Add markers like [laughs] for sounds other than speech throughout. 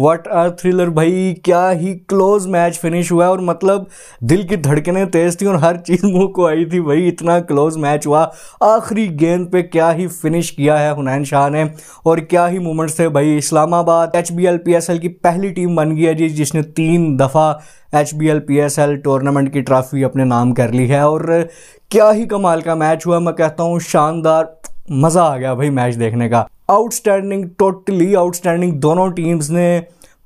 what are thriller भाई क्या ही close match finish हुआ और मतलब दिल की धड़कने तेज थी और हर [laughs] चीज़ मुंह को आई थी भाई इतना क्लोज मैच हुआ आखिरी गेंद पे क्या ही फिनिश किया है हुनैन शाह ने और क्या ही मोमेंट्स थे भाई Islamabad H B L P S L की पहली टीम बन गई है जी जिसने तीन दफ़ा H B L P S L tournament की ट्रॉफी अपने नाम कर ली है और क्या ही कमाल का मैच हुआ मैं कहता हूँ शानदार मज़ा आ गया भाई मैच देखने का आउटस्टैंडिंग टोटली आउटस्टैंडिंग दोनों टीम्स ने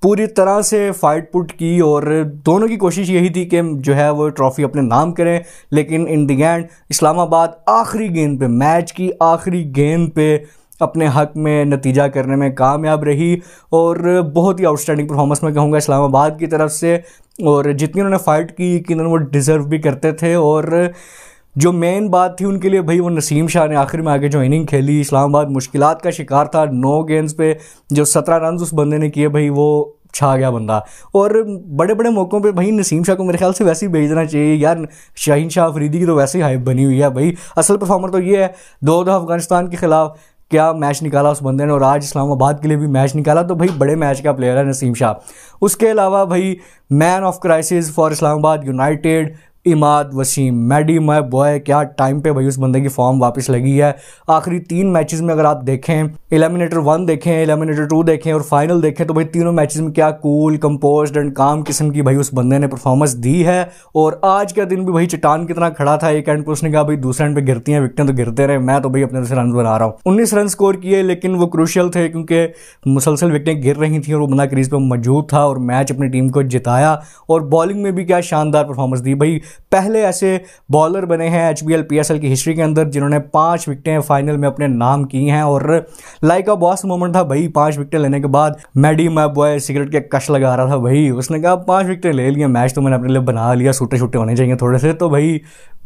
पूरी तरह से फाइट पुट की और दोनों की कोशिश यही थी कि जो है वो ट्रॉफ़ी अपने नाम करें लेकिन इन दी एंड इस्लामाबाद आखिरी गेंद पे मैच की आखिरी गेंद पे अपने हक में नतीजा करने में कामयाब रही और बहुत ही आउटस्टैंडिंग परफॉर्मेंस मैं कहूँगा इस्लामाबाद की तरफ से और जितनी उन्होंने फ़ाइट की कि उन्होंने वो डिज़र्व भी करते थे और जो मेन बात थी उनके लिए भाई वो नसीम शाह ने आखिर में आगे जो इनिंग खेली इस्लामाबाद मुश्किल का शिकार था नौ गेंद्स पे जो सत्रह रन उस बंदे ने किए भाई वो छा गया बंदा और बड़े बड़े मौक़ों पे भाई नसीम शाह को मेरे ख्याल से वैसे ही भेजना चाहिए यार शाहीन शाह अफरीदी की तो वैसे ही हाइप बनी हुई है भाई असल परफॉर्मर तो ये है दो दो अफगानिस्तान के खिलाफ क्या मैच निकाला उस बंदे ने और आज इस्लामाबाद के लिए भी मैच निकाला तो भाई बड़े मैच का प्लेयर है नसीम शाह उसके अलावा भाई man of crisis for Islamabad United Imad Wasim मैडी मै बॉय क्या टाइम पे भाई उस बंदे की फॉर्म वापस लगी है आखिरी तीन मैचेस में अगर आप देखें एलिमिनेटर वन देखें एलिमिनेटर टू देखें और फाइनल देखें तो भाई तीनों मैचेस में क्या कूल कंपोज एंड काम किस्म की भाई उस बंदे ने परफॉर्मेंस दी है और आज का दिन भी भाई चट्टान कितना खड़ा था एक एंड पर उसने कहा भाई दूसरे एंड पे गिरती हैं विकटें तो गिरते रहे मैं तो भाई अपने से रन बना रहा हूँ उन्नीस रन स्कोर किए लेकिन वो क्रूशियल थे क्योंकि मुसलसल विकटें गिर रही थी और वो बंदा क्रीज पर मौजूद था और मैच अपनी टीम को जिताया और बॉलिंग में भी क्या शानदार परफॉर्मेंस दी भाई पहले ऐसे बॉलर बने हैं H B L P S L की हिस्ट्री के अंदर जिन्होंने पांच विकटें फाइनल में अपने नाम की हैं और लाइक अ बॉस मोमेंट था भाई पांच विकटें लेने के बाद मैडी मै बॉय सिगरेट के कश लगा रहा था भाई उसने कहा पांच विकटें ले लिया मैच तो मैंने अपने लिए बना लिया सूटे छूटे होने चाहिए थोड़े से तो भाई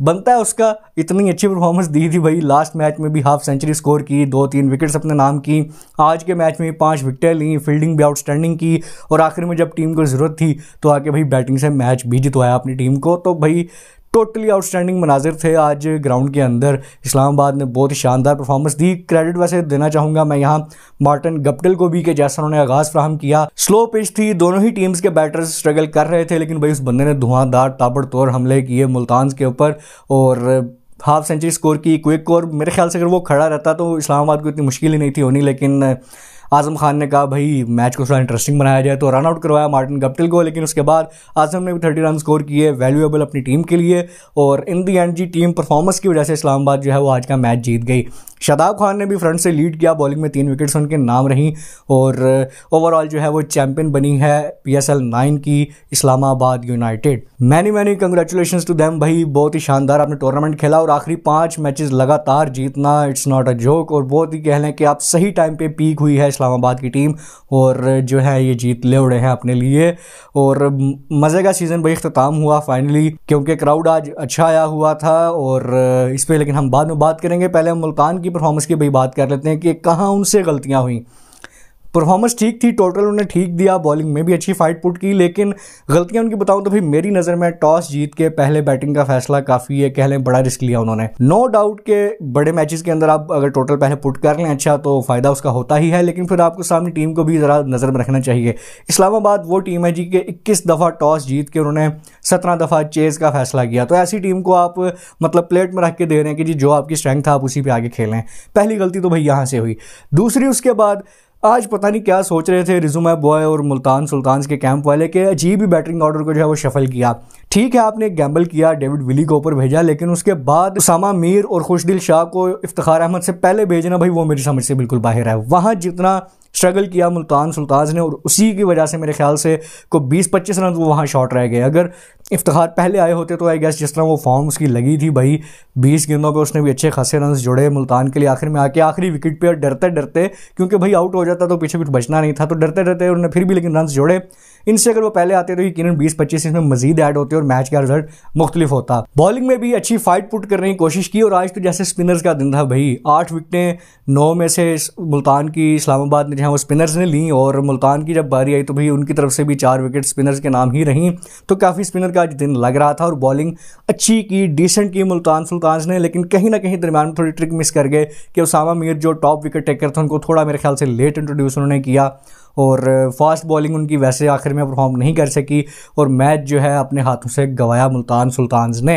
बनता है उसका इतनी अच्छी परफॉर्मेंस दी थी भाई लास्ट मैच में भी हाफ सेंचुरी स्कोर की दो तीन विकेट्स अपने नाम की आज के मैच में पांच विकेटें ली फील्डिंग भी आउटस्टैंडिंग की और आखिर में जब टीम को ज़रूरत थी तो आके भाई बैटिंग से मैच भी जितवाया अपनी टीम को तो भाई ही टोटली आउटस्टैंडिंग मनाजिर थे आज ग्राउंड के अंदर इस्लामाबाद ने बहुत ही शानदार परफॉर्मेंस दी क्रेडिट वैसे देना चाहूंगा मैं यहाँ मार्टिन गप्टल को भी के जैसा उन्होंने आगाज़ फ्राहम किया स्लो पिच थी दोनों ही टीम्स के बैटर्स स्ट्रगल कर रहे थे लेकिन भाई उस बंदे ने धुआंधार ताबड़तोड़ हमले किए मुल्तान के ऊपर और हाफ सेंचुरी स्कोर की क्विक और मेरे ख्याल से अगर वो खड़ा रहता तो इस्लामाबाद को इतनी मुश्किल ही नहीं थी होनी लेकिन आजम खान ने कहा भाई मैच को थोड़ा इंटरेस्टिंग बनाया जाए तो रन आउट करवाया मार्टिन गप्टिल को लेकिन उसके बाद आजम ने भी थर्टी रन स्कोर किए वैल्यूएबल अपनी टीम के लिए और इन दी एंड जी टीम परफॉर्मेंस की वजह से इस्लामाबाद जो है वो आज का मैच जीत गई शादाब खान ने भी फ्रंट से लीड किया बॉलिंग में तीन विकेट्स उनके नाम रहीं और ओवरऑल जो है वो चैंपियन बनी है पी एस एल नाइन की Islamabad United many many congratulation to them भाई बहुत ही शानदार आपने टूर्नामेंट खेला और आखिरी पाँच मैचेस लगातार जीतना इट्स नॉट अ जोक और बहुत ही कह लें कि आप सही टाइम पे पीक हुई है इस्लामाबाद की टीम और जो है ये जीत ले उड़े हैं अपने लिए और मज़े का सीज़न भाई अख्ताम हुआ फाइनली क्योंकि क्राउड आज अच्छा आया हुआ था और इस पर लेकिन हम बाद में बात करेंगे पहले हम मुल्तान की परफॉर्मेंस की भाई बात कर लेते हैं कि कहाँ उनसे गलतियाँ हुई परफॉर्मेंस ठीक थी टोटल उन्हें ठीक दिया बॉलिंग में भी अच्छी फाइट पुट की लेकिन गलतियां उनकी बताऊं तो भाई मेरी नज़र में टॉस जीत के पहले बैटिंग का फैसला काफ़ी है कह लें बड़ा रिस्क लिया उन्होंने नो no डाउट के बड़े मैचेस के अंदर आप अगर टोटल पहले पुट कर लें अच्छा तो फ़ायदा उसका होता ही है लेकिन फिर आपको सामने टीम को भी ज़रा नज़र में रखना चाहिए इस्लामाबाद वो टीम है जी के इक्कीस दफ़ा टॉस जीत के उन्होंने सत्रह दफ़ा चेज़ का फैसला किया तो ऐसी टीम को आप मतलब प्लेट में रख के दे रहे हैं कि जी जो आपकी स्ट्रेंथ था आप उसी पर आगे खेलें पहली गलती तो भाई यहाँ से हुई दूसरी उसके बाद आज पता नहीं क्या सोच रहे थे रिजुमा बॉय और मुल्तान सुल्तान के कैंप वाले के अजीब ही बैटरिंग ऑर्डर को जो है वो शफल किया ठीक है आपने एक गैम्बल किया डेविड विली को ऊपर भेजा लेकिन उसके बाद सामा मीर और खुशदिल शाह को इफ्तार अहमद से पहले भेजना भाई वो मेरी समझ से बिल्कुल बाहर है वहाँ जितना स्ट्रगल किया मुल्तान सुल्ताज ने और उसी की वजह से मेरे ख्याल से को 20-25 रन वो वहाँ शॉट रह गए अगर इफ्तार पहले आए होते तो आई गेस जिस तरह वो फॉर्म उसकी लगी थी भाई 20 गेंदों पे उसने भी अच्छे खासे रन जोड़े मुल्तान के लिए आखिर में आके आखिरी विकेट पे डरते डरते क्योंकि भाई आउट हो जाता तो पीछे कुछ बचना नहीं था तो डरते डरते उन्होंने फिर भी लेकिन रन जोड़े इनसे अगर वो पहले आते तो यकीन बीस पच्चीस इसमें मजीद ऐड होते और मैच का रिजल्ट मुख्तलिफ होता बॉलिंग में भी अच्छी फाइट पुट करने की कोशिश की और आज तो जैसे स्पिनर्स का दिन था भाई आठ विकटें नौ में से मुल्तान की इस्लामाबाद ने जहाँ वो स्पिनर्स ने ली और मुल्तान की जब बारी आई तो भाई उनकी तरफ से भी चार विकेट स्पिनर्स के नाम ही रहीं तो काफ़ी स्पिनर का आज दिन लग रहा था और बॉलिंग अच्छी की डिसेंट की मुल्तान सुल्तान ने लेकिन कहीं ना कहीं दरमियान में थोड़ी ट्रिक मिस कर गए कि उसामा मीर जो टॉप विकेट टेकर थे उनको थोड़ा मेरे ख्याल से लेट इंट्रोड्यूस उन्होंने किया और फास्ट बॉलिंग उनकी वैसे आखिर में परफॉर्म नहीं कर सकी और मैच जो है अपने हाथों से गंवाया मुल्तान सुल्तान ने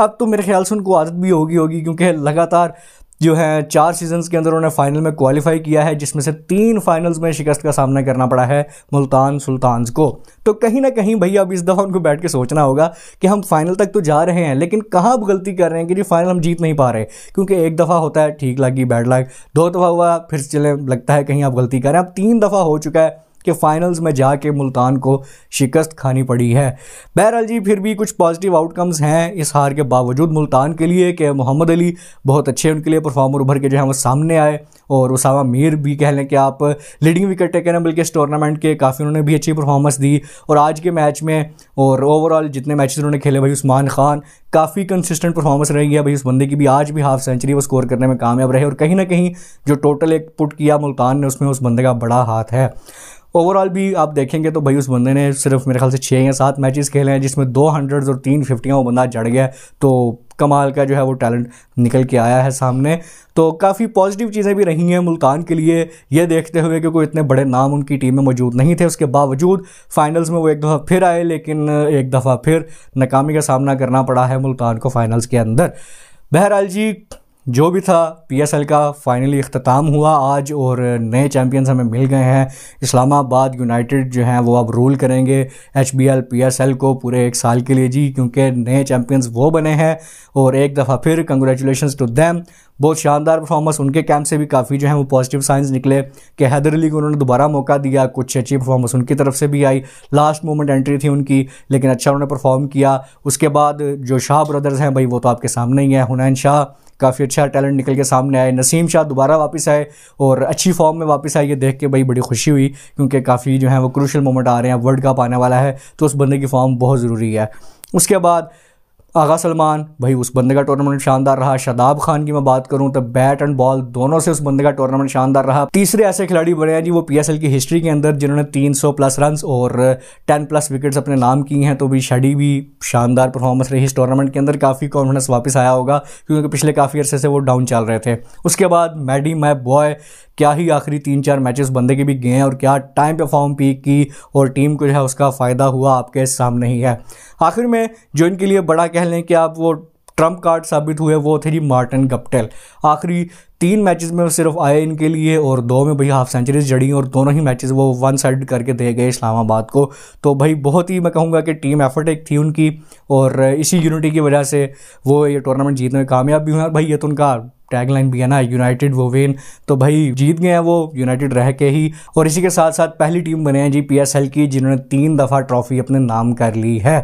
अब तो मेरे ख्याल से उनको आदत भी होगी होगी क्योंकि लगातार जो है चार सीजन के अंदर उन्होंने फाइनल में क्वालिफाई किया है जिसमें से तीन फाइनल्स में शिकस्त का सामना करना पड़ा है मुल्तान सुल्तान्स को तो कहीं ना कहीं भैया अब इस दफ़ा उनको बैठ के सोचना होगा कि हम फाइनल तक तो जा रहे हैं लेकिन कहाँ अब गलती कर रहे हैं कि जी फाइनल हम जीत नहीं पा रहे क्योंकि एक दफ़ा होता है ठीक लगी बैड लग दो दफ़ा हुआ फिर चले लगता है कहीं आप गलती कर रहे हैं अब तीन दफ़ा हो चुका है कि फ़ाइनल्स में जाके मुल्तान को शिकस्त खानी पड़ी है बहरहाल जी फिर भी कुछ पॉजिटिव आउटकम्स हैं इस हार के बावजूद मुल्तान के लिए कि मोहम्मद अली बहुत अच्छे उनके लिए परफॉर्मर उभर के जो है वो सामने आए और उसामा मीर भी कह लें कि आप लीडिंग विकेट टेकर हैं बल्कि इस टूर्नामेंट के काफ़ी उन्होंने भी अच्छी परफॉर्मेंस दी और आज के मैच में और ओवरऑल जितने मैच उन्होंने खेले भाई उस्मान खान काफ़ी कंसिस्टेंट परफॉर्मेंस रही है भाई उस बंदे की भी आज भी हाफ सेंचुरी वो स्कोर करने में कामयाब रहे और कहीं ना कहीं जो टोटल एक पुट किया मुल्तान ने उसमें उस बंदे का बड़ा हाथ है ओवरऑल भी आप देखेंगे तो भाई उस बंदे ने सिर्फ मेरे ख्याल से छः या सात मैचेस खेले हैं जिसमें दो हंड्रेड और तीन फिफ्टियाँ वो बंदा जड़ गया तो कमाल का जो है वो टैलेंट निकल के आया है सामने तो काफ़ी पॉजिटिव चीज़ें भी रही हैं मुल्तान के लिए ये देखते हुए कि कोई इतने बड़े नाम उनकी टीम में मौजूद नहीं थे उसके बावजूद फाइनल्स में वो एक दफ़ा फिर आए लेकिन एक दफ़ा फिर नाकामी का सामना करना पड़ा है मुल्तान को फाइनल्स के अंदर बहरहाल जी जो भी था पीएसएल का फाइनली अख्ताम हुआ आज और नए चैम्पियंस हमें मिल गए हैं इस्लामाबाद यूनाइटेड जो हैं वो अब रूल करेंगे H B L P S L को पूरे एक साल के लिए जी क्योंकि नए चैम्पियंस वो बने हैं और एक दफ़ा फिर कंग्रेचुलेशन टू दैम बहुत शानदार परफॉर्मेंस उनके कैंप से भी काफ़ी जो है वो पॉजिटिव साइंस निकले कि हैदर अली को उन्होंने दोबारा मौका दिया कुछ अच्छी परफॉर्मेंस उनकी तरफ से भी आई लास्ट मोमेंट एंट्री थी उनकी लेकिन अच्छा उन्होंने परफॉर्म किया उसके बाद जो शाह ब्रदर्स हैं भाई वो तो आपके सामने ही हैं हुनैन शाह काफ़ी अच्छा टैलेंट निकल के सामने आए नसीम शाह दोबारा वापस आए और अच्छी फॉर्म में वापस आए ये देख के भाई बड़ी खुशी हुई क्योंकि काफ़ी जो है वो क्रूशल मोमेंट आ रहे हैं वर्ल्ड कप आने वाला है तो उस बंदे की फॉर्म बहुत ज़रूरी है उसके बाद आगा सलमान भाई उस बंदे का टूर्नामेंट शानदार रहा शादाब खान की मैं बात करूं तो बैट एंड बॉल दोनों से उस बंदे का टूर्नामेंट शानदार रहा तीसरे ऐसे खिलाड़ी बने हैं जी वो पीएसएल की हिस्ट्री के अंदर जिन्होंने 300 प्लस रन और 10 प्लस विकेट्स अपने नाम किए हैं तो भी शडी भी शानदार परफॉर्मेंस रही इस टूर्नामेंट के अंदर काफ़ी कॉन्फिडेंस वापस आया होगा क्योंकि पिछले काफ़ी अर्से से वो डाउन चल रहे थे उसके बाद मैडी मै बॉय क्या ही आखिरी तीन चार मैचेस बंदे के भी गए हैं और क्या टाइम पे फॉर्म पीक की और टीम को जो है उसका फ़ायदा हुआ आपके सामने ही है आखिर में जो इनके लिए बड़ा कह लें कि आप वो ट्रम्प कार्ड साबित हुए वो थे जी मार्टिन गप्टेल आखिरी तीन मैचेस में सिर्फ आए इनके लिए और दो में भाई हाफ सेंचुरीज जड़ी और दोनों ही मैचेस वो वन साइड करके दे गए इस्लामाबाद को तो भाई बहुत ही मैं कहूँगा कि टीम एफर्ट एक थी उनकी और इसी यूनिटी की वजह से वो ये टूर्नामेंट जीतने में कामयाब भी हुए और भाई ये तो उनका टैगलाइन भी है ना यूनाइटेड वो विन तो भाई जीत गए हैं वो यूनाइटेड रह के ही और इसी के साथ साथ पहली टीम बने हैं जी पीएसएल की जिन्होंने तीन दफ़ा ट्रॉफी अपने नाम कर ली है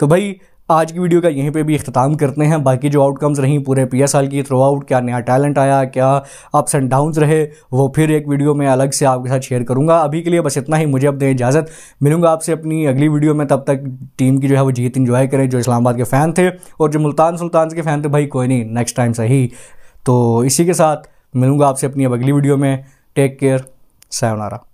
तो भाई आज की वीडियो का यहीं पे भी अख्ताम करते हैं बाकी जो आउटकम्स रहीं पूरे पी एस एल की थ्रू आउट क्या नया टैलेंट आया क्या अप्स एंड डाउन्स रहे वो फिर एक वीडियो में अलग से आपके साथ शेयर करूँगा अभी के लिए बस इतना ही मुझे अब दें इजाज़त मिलूंगा आपसे अपनी अगली वीडियो में तब तक टीम की जो है वो जीत इन्जॉय करें जो इस्लामाबाद के फ़ैन थे और जो मुल्तान सुल्तान के फ़ैन थे भाई कोई नहीं नेक्स्ट टाइम सही तो इसी के साथ मिलूंगा आपसे अपनी अब अगली वीडियो में टेक केयर सैनारा